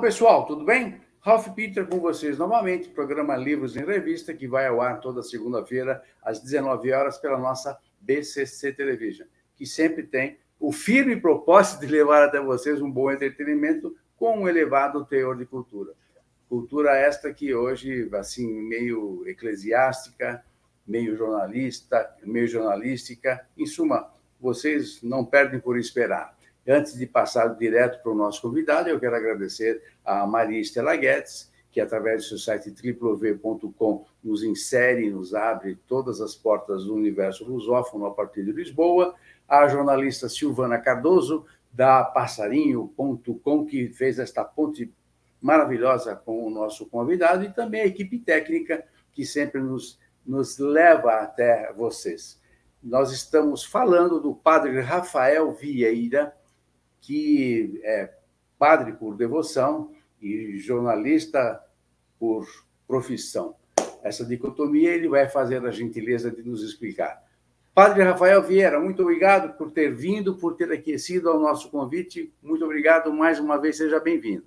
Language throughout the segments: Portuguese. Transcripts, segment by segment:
pessoal, tudo bem? Ralph Peter com vocês novamente, programa Livros em Revista, que vai ao ar toda segunda-feira, às 19 horas, pela nossa BCC Television, que sempre tem o firme propósito de levar até vocês um bom entretenimento com um elevado teor de cultura. Cultura esta que hoje, assim, meio eclesiástica, meio jornalista, meio jornalística, em suma, vocês não perdem por esperar. Antes de passar direto para o nosso convidado, eu quero agradecer a Maria Estela Guedes, que através do seu site www.com nos insere, e nos abre todas as portas do universo lusófono a partir de Lisboa, a jornalista Silvana Cardoso, da passarinho.com, que fez esta ponte maravilhosa com o nosso convidado, e também a equipe técnica, que sempre nos, nos leva até vocês. Nós estamos falando do padre Rafael Vieira, que é padre por devoção e jornalista por profissão. Essa dicotomia ele vai fazer a gentileza de nos explicar. Padre Rafael Vieira, muito obrigado por ter vindo, por ter aquecido ao nosso convite. Muito obrigado mais uma vez, seja bem-vindo.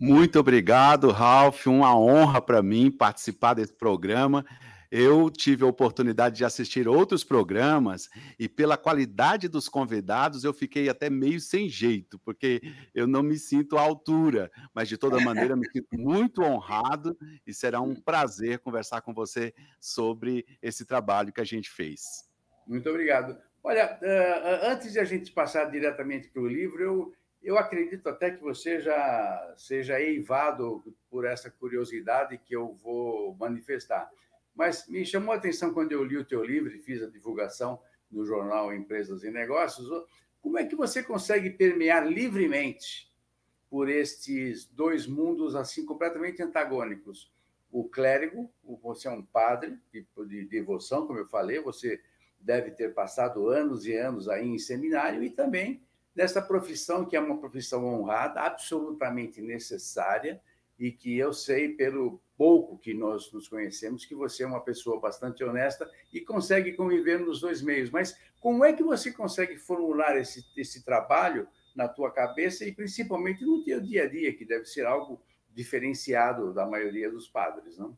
Muito obrigado, Ralph. Uma honra para mim participar desse programa. Eu tive a oportunidade de assistir outros programas e, pela qualidade dos convidados, eu fiquei até meio sem jeito, porque eu não me sinto à altura, mas de toda maneira me sinto muito honrado e será um prazer conversar com você sobre esse trabalho que a gente fez. Muito obrigado. Olha, eh, antes de a gente passar diretamente para o livro, eu, eu acredito até que você já seja eivado por essa curiosidade que eu vou manifestar. Mas me chamou a atenção quando eu li o teu livro e fiz a divulgação no jornal Empresas e Negócios. Como é que você consegue permear livremente por estes dois mundos assim completamente antagônicos? O clérigo, você é um padre de devoção, como eu falei, você deve ter passado anos e anos aí em seminário e também nessa profissão que é uma profissão honrada, absolutamente necessária e que eu sei pelo pouco que nós nos conhecemos que você é uma pessoa bastante honesta e consegue conviver nos dois meios. Mas como é que você consegue formular esse, esse trabalho na tua cabeça e principalmente no teu dia a dia, que deve ser algo diferenciado da maioria dos padres, não?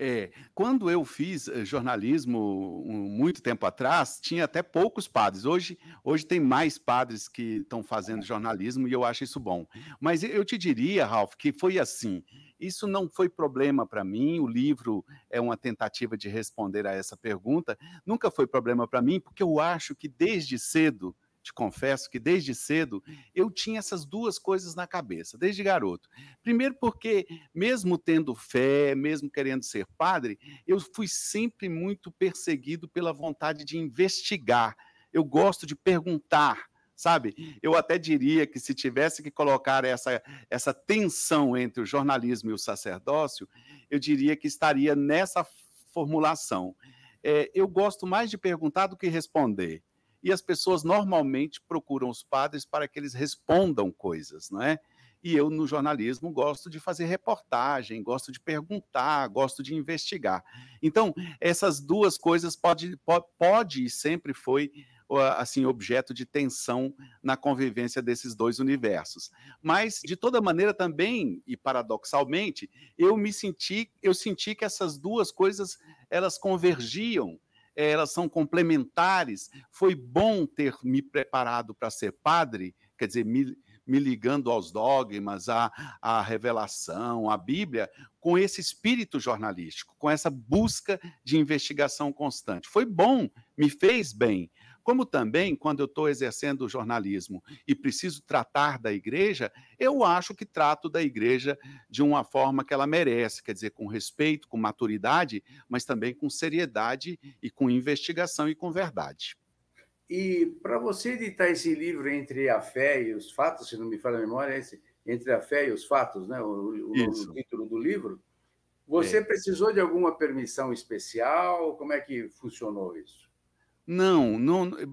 É, quando eu fiz eh, jornalismo um, muito tempo atrás, tinha até poucos padres. Hoje, hoje tem mais padres que estão fazendo jornalismo e eu acho isso bom. Mas eu te diria, Ralph, que foi assim. Isso não foi problema para mim. O livro é uma tentativa de responder a essa pergunta. Nunca foi problema para mim, porque eu acho que desde cedo te confesso que desde cedo eu tinha essas duas coisas na cabeça, desde garoto. Primeiro, porque, mesmo tendo fé, mesmo querendo ser padre, eu fui sempre muito perseguido pela vontade de investigar. Eu gosto de perguntar. Sabe, eu até diria que se tivesse que colocar essa, essa tensão entre o jornalismo e o sacerdócio, eu diria que estaria nessa formulação. É, eu gosto mais de perguntar do que responder e as pessoas normalmente procuram os padres para que eles respondam coisas, não é? E eu, no jornalismo, gosto de fazer reportagem, gosto de perguntar, gosto de investigar. Então, essas duas coisas pode, pode, pode e sempre foi assim objeto de tensão na convivência desses dois universos. Mas de toda maneira também e paradoxalmente, eu me senti, eu senti que essas duas coisas elas convergiam eh, elas são complementares. Foi bom ter me preparado para ser padre, quer dizer, me, me ligando aos dogmas, à, à revelação, à Bíblia, com esse espírito jornalístico, com essa busca de investigação constante. Foi bom, me fez bem, como também quando eu estou exercendo o jornalismo e preciso tratar da igreja, eu acho que trato da igreja de uma forma que ela merece, quer dizer, com respeito, com maturidade, mas também com seriedade e com investigação e com verdade. E para você editar esse livro entre a fé e os fatos, se não me falha a memória, esse, entre a fé e os fatos, né? o, o título do livro, você é. precisou de alguma permissão especial? Como é que funcionou isso? Não,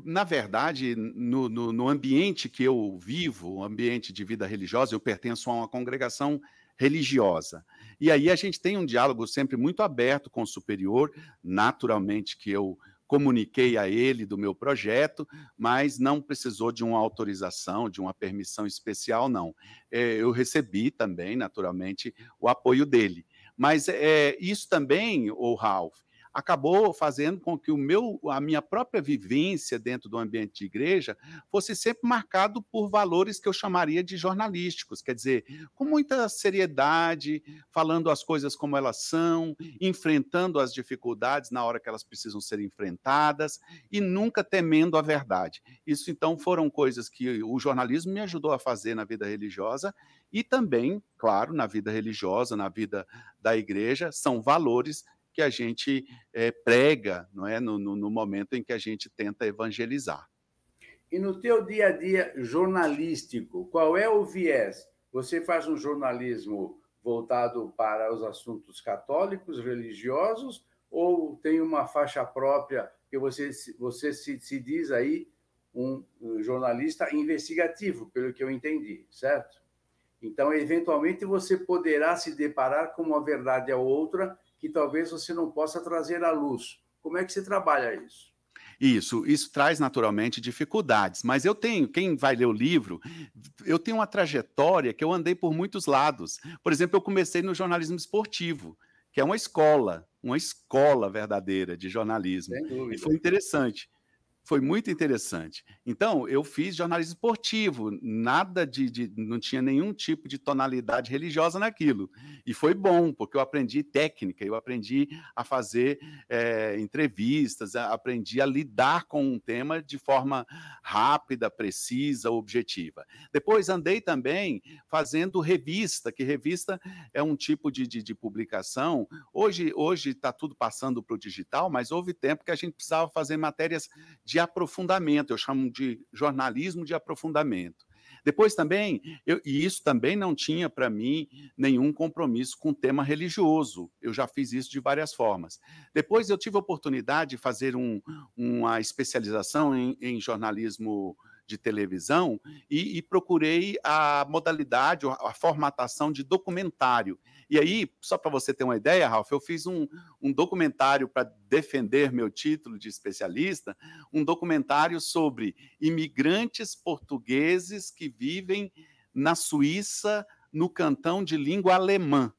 na verdade, no, no, no, ambiente que eu vivo, ambiente de vida religiosa, eu pertenço a uma congregação religiosa. E aí a gente tem um diálogo sempre muito aberto com o superior, naturalmente que eu comuniquei a ele do meu projeto, mas não precisou de uma autorização, de uma permissão especial, não. É, eu recebi também, naturalmente, o apoio dele. Mas é, isso também, o Ralph, acabou fazendo com que o meu, a minha própria vivência dentro do ambiente de igreja fosse sempre marcado por valores que eu chamaria de jornalísticos, quer dizer, com muita seriedade, falando as coisas como elas são, enfrentando as dificuldades na hora que elas precisam ser enfrentadas e nunca temendo a verdade. Isso então foram coisas que o jornalismo me ajudou a fazer na vida religiosa e também, claro, na vida religiosa, na vida da igreja, são valores que a gente é, prega não é? No, no, no momento em que a gente tenta evangelizar. E no teu dia a dia jornalístico, qual é o viés? Você faz um jornalismo voltado para os assuntos católicos, religiosos, ou tem uma faixa própria que você, você se, se diz aí um jornalista investigativo, pelo que eu entendi, certo? Então, eventualmente, você poderá se deparar com uma verdade ou outra que talvez você não possa trazer à luz. Como é que você trabalha isso? Isso, isso traz naturalmente dificuldades, mas eu tenho, quem vai ler o livro, eu tenho uma trajetória que eu andei por muitos lados. Por exemplo, eu comecei no jornalismo esportivo, que é uma escola, uma escola verdadeira de jornalismo. E foi interessante foi muito interessante. Então, eu fiz jornalismo esportivo, nada de, de, não tinha nenhum tipo de tonalidade religiosa naquilo. E foi bom, porque eu aprendi técnica, eu aprendi a fazer é, entrevistas, aprendi a lidar com um tema de forma rápida, precisa, objetiva. Depois andei também fazendo revista, que revista é um tipo de, de, de publicação. Hoje está tudo passando para o digital, mas houve tempo que a gente precisava fazer matérias de de aprofundamento, eu chamo de jornalismo de aprofundamento. Depois também, eu, e isso também não tinha para mim nenhum compromisso com o tema religioso. Eu já fiz isso de várias formas. Depois eu tive a oportunidade de fazer um, uma especialização em, em jornalismo religioso de televisão e, e procurei a modalidade, a formatação de documentário. E aí, só para você ter uma ideia, Ralf, eu fiz um, um documentário para defender meu título de especialista, um documentário sobre imigrantes portugueses que vivem na Suíça no cantão de língua alemã.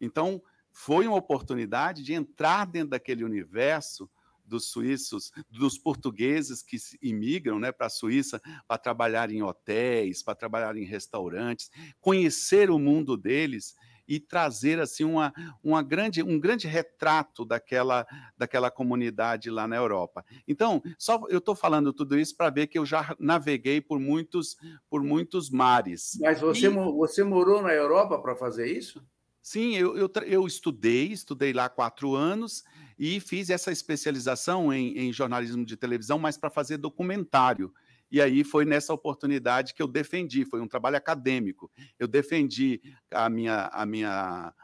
Então, foi uma oportunidade de entrar dentro daquele universo dos suíços, dos portugueses que imigram né, para a Suíça para trabalhar em hotéis, para trabalhar em restaurantes, conhecer o mundo deles e trazer assim uma, uma grande, um grande retrato daquela, daquela comunidade lá na Europa. Então, só eu estou falando tudo isso para ver que eu já naveguei por muitos, por muitos mares. Mas você, e... você morou na Europa para fazer isso? Sim, eu, eu, eu, estudei, estudei lá quatro anos e fiz essa especialização em, em jornalismo de televisão, mas para fazer documentário. E aí foi nessa oportunidade que eu defendi, foi um trabalho acadêmico. Eu defendi a minha, a minha,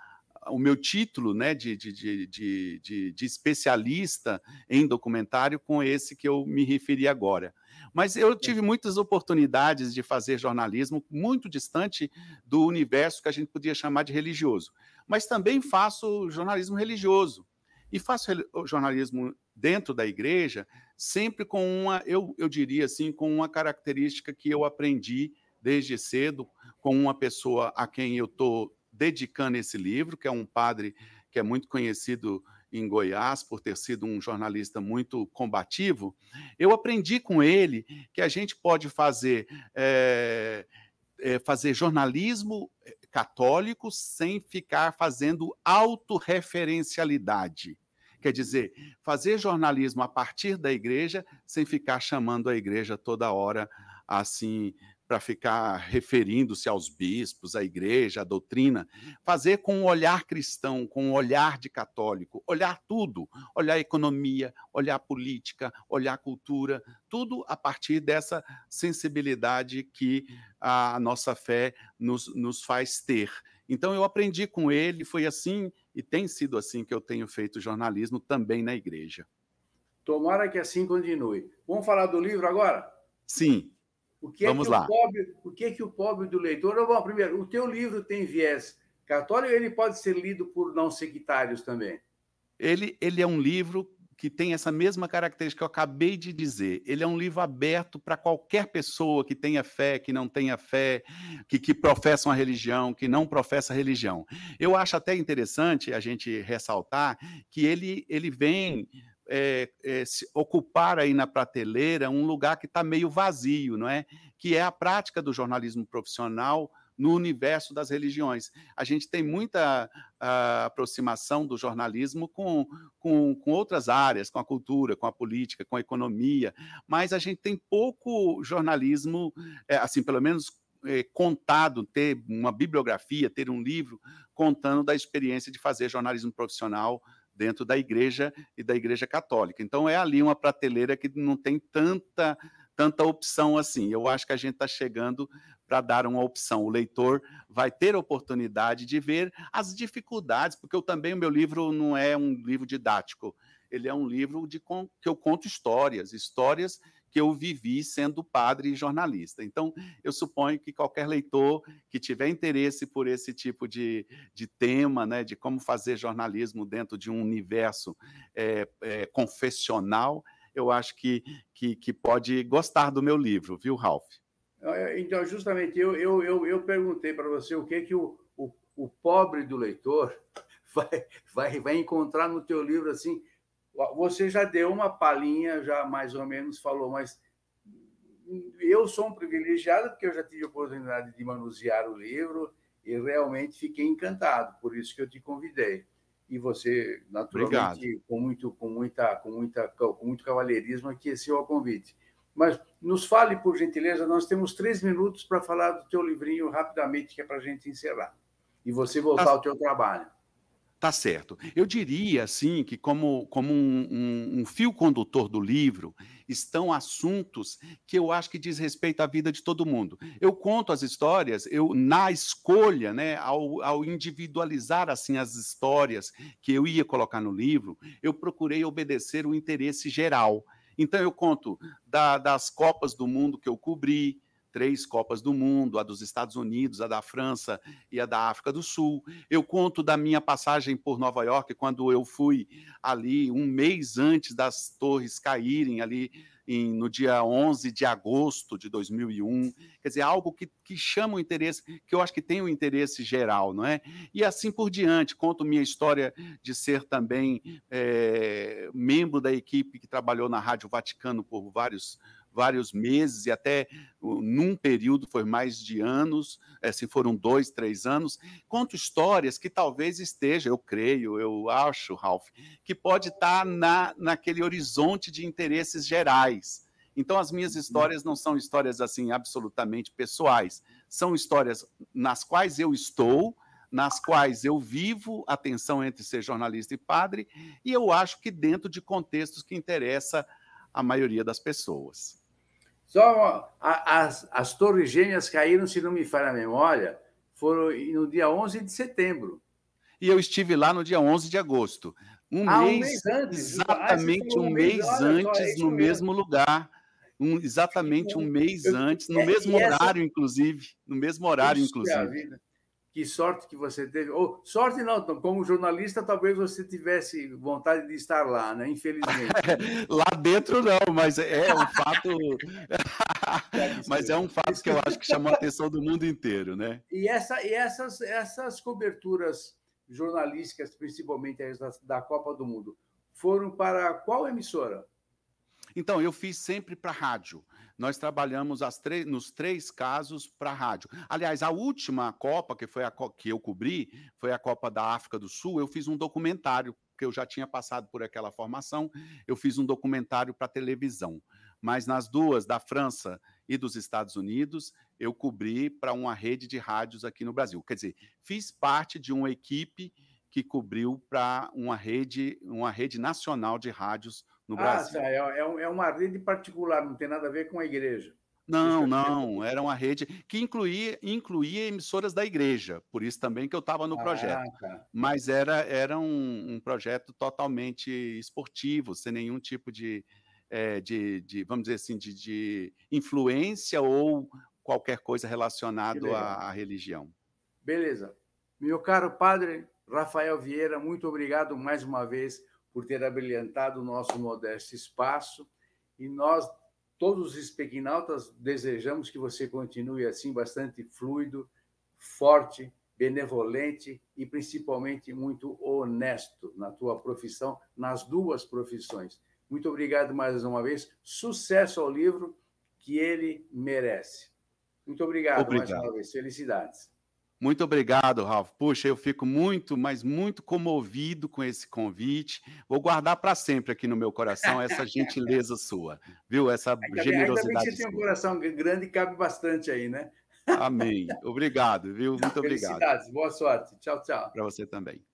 o meu título né, de, de, de, de, especialista em documentário com esse que eu me referi agora. Mas eu tive muitas oportunidades de fazer jornalismo muito distante do universo que a gente podia chamar de religioso. Mas também faço jornalismo religioso. E faço jornalismo dentro da igreja sempre com uma, eu, eu diria assim, com uma característica que eu aprendi desde cedo com uma pessoa a quem eu estou dedicando esse livro, que é um padre que é muito conhecido em Goiás por ter sido um jornalista muito combativo. Eu aprendi com ele que a gente pode fazer é, é, fazer jornalismo eh, católico sem ficar fazendo autorreferencialidade. Quer dizer, fazer jornalismo a partir da igreja, sem ficar chamando a igreja toda hora assim para ficar referindo-se aos bispos, à igreja, à doutrina, fazer com um olhar cristão, com um olhar de católico, olhar tudo, olhar economia, olhar política, olhar cultura, tudo a partir dessa sensibilidade que a nossa fé nos, nos faz ter. Então eu aprendi com ele, foi assim e tem sido assim que eu tenho feito jornalismo também na igreja. Tomara que assim continue. Vamos falar do livro agora? Sim. O que é Vamos que lá. O, pobre, o que é que o pobre do leitor? Bom, primeiro, o teu livro tem viés católico, ele pode ser lido por não sectários também. Ele, ele é um livro que tem essa mesma característica que eu acabei de dizer. Ele é um livro aberto para qualquer pessoa que tenha fé, que não tenha fé, que, que professa uma religião, que não professa religião. Eu acho até interessante a gente ressaltar que ele, ele vem. É, é, ocupar aí na prateleira um lugar que está meio vazio, não é? Que é a prática do jornalismo profissional no universo das religiões. A gente tem muita a, ah, aproximação do jornalismo com, com, com outras áreas, com a cultura, com a política, com a economia, mas a gente tem pouco jornalismo, é, assim, pelo menos eh, contado, ter uma bibliografia, ter um livro contando da experiência de fazer jornalismo profissional dentro da igreja e da igreja católica. Então é ali uma prateleira que não tem tanta tanta opção assim. Eu acho que a gente está chegando para dar uma opção. O leitor vai ter oportunidade de ver as dificuldades, porque eu também o meu livro não é um livro didático, ele é um livro de que eu conto histórias, histórias que eu vivi sendo padre e jornalista. Então, eu suponho que qualquer leitor que tiver interesse por esse tipo de, de tema, né, de como fazer jornalismo dentro de um universo é, é, confessional, eu acho que, que, que pode gostar do meu livro, viu, Ralph? É, então, justamente, eu, eu, eu, eu perguntei para você o que, que o, o, o, pobre do leitor vai, vai, vai encontrar no teu livro, assim, você já deu uma palhinha, já mais ou menos falou, mas eu sou um privilegiado porque eu já tive a oportunidade de manusear o livro e realmente fiquei encantado, por isso que eu te convidei. E você, naturalmente, com muito, com muita, com muita, com muito cavalheirismo aqueceu é o convite. Mas nos fale, por gentileza, nós temos três minutos para falar do teu livrinho rapidamente, que é para a gente encerrar. E você tá voltar tá, ao teu trabalho. Tá certo. Eu diria, assim, que como, como um, um, um fio condutor do livro, estão assuntos que eu acho que diz respeito à vida de todo mundo. Eu conto as histórias, eu na escolha, né, ao, ao, individualizar assim as histórias que eu ia colocar no livro, eu procurei obedecer o interesse geral. Então eu conto da, das Copas do Mundo que eu cobri, três Copas do Mundo, a dos Estados Unidos, a da França e a da África do Sul. Eu conto da minha passagem por Nova York, quando eu fui ali um mês antes das torres caírem ali em, no dia 11 de agosto de 2001. Quer dizer, algo que, que chama o interesse, que eu acho que tem o um interesse geral, não é? E assim por diante. Conto minha história de ser também é, membro da equipe que trabalhou na Rádio Vaticano por vários anos vários meses e até num período foi mais de anos, eh, se foram dois, três anos. Conto histórias que talvez esteja, eu creio, eu acho, Ralph, que pode estar tá na, naquele horizonte de interesses gerais. Então, as minhas uhum. histórias não são histórias assim absolutamente pessoais, são histórias nas quais eu estou, nas quais eu vivo a tensão entre ser jornalista e padre, e eu acho que dentro de contextos que interessa a maioria das pessoas. Só a, as, as torres gêmeas caíram, se não me falha a memória, foram no dia 11 de setembro. E eu estive lá no dia 11 de agosto. Um, ah, mês, um mês, antes. Ah, exatamente um, mês, antes, só, é no mesmo, mesmo lugar. Um, exatamente um mês eu, antes, no mesmo essa... horário, inclusive. No mesmo horário, Puxa inclusive que sorte que você teve. Ou, sorte não, então, como jornalista, talvez você tivesse vontade de estar lá, né? Infelizmente. lá dentro não, mas é um fato. mas é um fato que eu acho que chamou a atenção do mundo inteiro, né? E, essa, e essas, essas coberturas jornalísticas, principalmente as da, da Copa do Mundo, foram para qual emissora? Então, eu fiz sempre para rádio. Nós trabalhamos nos três casos para rádio. Aliás, a última Copa, que foi a co que eu cobri, foi a Copa da África do Sul, eu fiz um documentário, porque eu já tinha passado por aquela formação, eu fiz um documentário para televisão. Mas nas duas, da França e dos Estados Unidos, eu cobri para uma rede de rádios aqui no Brasil. Quer dizer, fiz parte de uma equipe que cobriu para uma rede, uma rede nacional de rádios no ah, Tá. É, é, é uma rede particular, não tem nada a ver com a igreja. Não, é não, era uma rede que incluía, incluía emissoras da igreja, por isso também que eu estava no ah, projeto. Ah, tá. Mas era, era um, um, projeto totalmente esportivo, sem nenhum tipo de, é, de, de vamos dizer assim, de, de, influência ou qualquer coisa relacionada à, à religião. Beleza. Meu caro padre Rafael Vieira, muito obrigado mais uma vez por ter abrilhantado o nosso modesto espaço. E nós, todos os espequinautas, desejamos que você continue assim, bastante fluido, forte, benevolente e principalmente muito honesto na tua profissão, nas duas profissões. Muito obrigado mais uma vez. Sucesso ao livro que ele merece. Muito obrigado, obrigado. mais uma vez. Felicidades. Muito obrigado, Ralf. Puxa, eu fico muito, mas muito comovido com esse convite. Vou guardar para sempre aqui no meu coração essa gentileza sua, viu? Essa ainda generosidade. ainda bem que você sua. tem um coração grande e cabe bastante aí, né? Amém. Obrigado, viu? Muito obrigado. Boa sorte. Tchau, tchau. Para você também.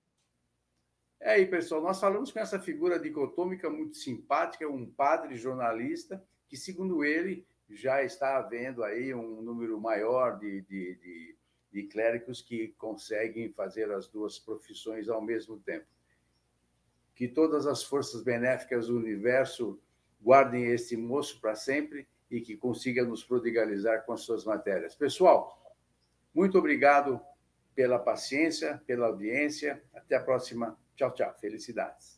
É aí, pessoal. Nós falamos com essa figura dicotômica muito simpática, um padre jornalista, que, segundo ele, já está havendo aí um número maior de, de, de de clérigos que conseguem fazer as duas profissões ao mesmo tempo. Que todas as forças benéficas do universo guardem este moço para sempre e que consiga nos prodigalizar com as suas matérias. Pessoal, muito obrigado pela paciência, pela audiência. Até a próxima. Tchau, tchau. Felicidades.